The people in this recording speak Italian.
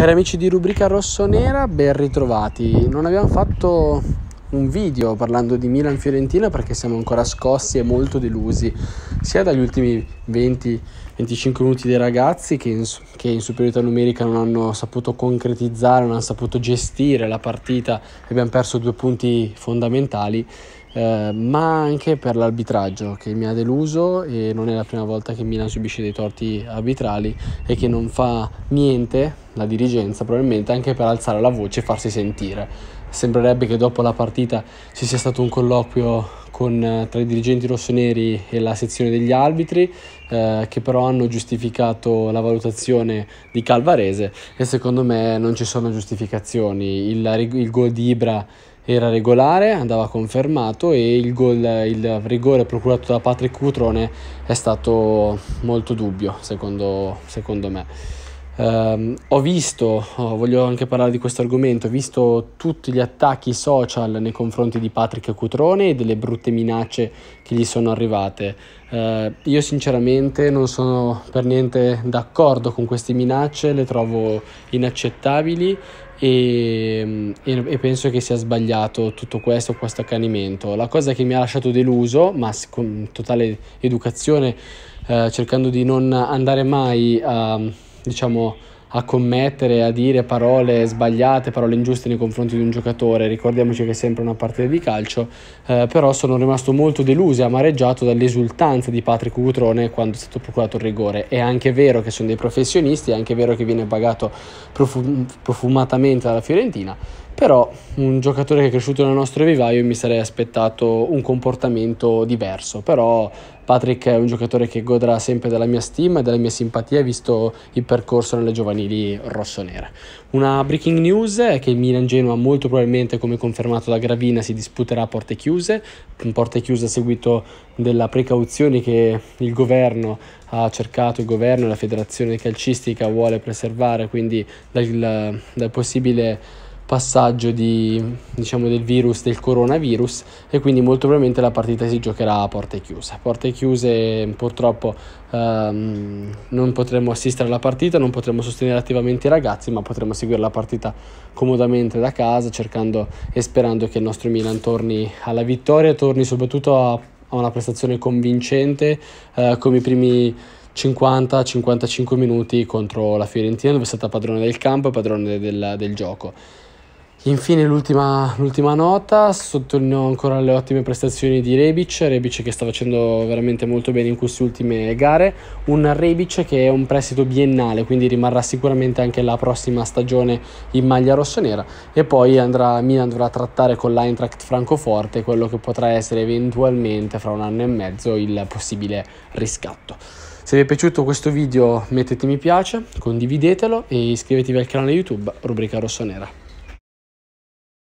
Cari amici di rubrica rossonera, ben ritrovati. Non abbiamo fatto un video parlando di Milan-Fiorentina perché siamo ancora scossi e molto delusi sia dagli ultimi 20-25 minuti dei ragazzi che in, che in, superiorità numerica non hanno saputo concretizzare, non hanno saputo gestire la partita e abbiamo perso due punti fondamentali eh, ma anche per l'arbitraggio che mi ha deluso e non è la prima volta che Milan subisce dei torti arbitrali e che non fa niente la dirigenza probabilmente anche per alzare la voce e farsi sentire. Sembrerebbe che dopo la partita ci sia stato un colloquio con, eh, tra i dirigenti rossoneri e la sezione degli arbitri eh, che però hanno giustificato la valutazione di Calvarese e secondo me non ci sono giustificazioni. Il, il gol di Ibra era regolare, andava confermato e il, gol, il rigore procurato da Patrick Cutrone è stato molto dubbio secondo, secondo me. Um, ho visto, oh, voglio anche parlare di questo argomento, ho visto tutti gli attacchi social nei confronti di Patrick Cutrone e delle brutte minacce che gli sono arrivate. Uh, io sinceramente non sono per niente d'accordo con queste minacce, le trovo inaccettabili e, e, e penso che sia sbagliato tutto questo, questo accanimento. La cosa che mi ha lasciato deluso, ma con totale educazione, uh, cercando di non andare mai a diciamo, a commettere, a dire parole sbagliate, parole ingiuste nei confronti di un giocatore, ricordiamoci che è sempre una partita di calcio, eh, però sono rimasto molto deluso e amareggiato dall'esultanza di Patrick Cutrone quando è stato procurato il rigore. È anche vero che sono dei professionisti, è anche vero che viene pagato profum- profumatamente dalla Fiorentina, però un giocatore che è cresciuto nel nostro vivaio mi sarei aspettato un comportamento diverso, però Patrick è un giocatore che godrà sempre della mia stima e della mia simpatia visto il percorso nelle giovanili rossonere. Una breaking news è che il Milan Genoa molto probabilmente come confermato da Gravina si disputerà a porte chiuse, porte chiuse a seguito della precauzione che il governo ha cercato, il governo e la federazione calcistica vuole preservare quindi dal, dal possibile passaggio di, diciamo, del virus, del coronavirus e quindi molto probabilmente la partita si giocherà a porte chiuse. Porte chiuse purtroppo ehm, non potremo assistere alla partita, non potremo sostenere attivamente i ragazzi, ma potremo seguire la partita comodamente da casa cercando e sperando che il nostro Milan torni alla vittoria, torni soprattutto a, a una prestazione convincente eh, come i primi... 50-55 minuti contro la Fiorentina dove è stata padrone del campo e padrone del, del gioco. Infine l'ultima, l'ultima, nota, sottolineo ancora le ottime prestazioni di Rebic, Rebic che sta facendo veramente molto bene in queste ultime gare, un Rebic che è un prestito biennale, quindi rimarrà sicuramente anche la prossima stagione in maglia rossonera e poi andrà, Milan dovrà trattare con l'Eintracht Francoforte quello che potrà essere eventualmente fra un anno e mezzo il possibile riscatto. Se vi è piaciuto questo video mettete mi piace, condividetelo e iscrivetevi al canale YouTube rubrica rossonera.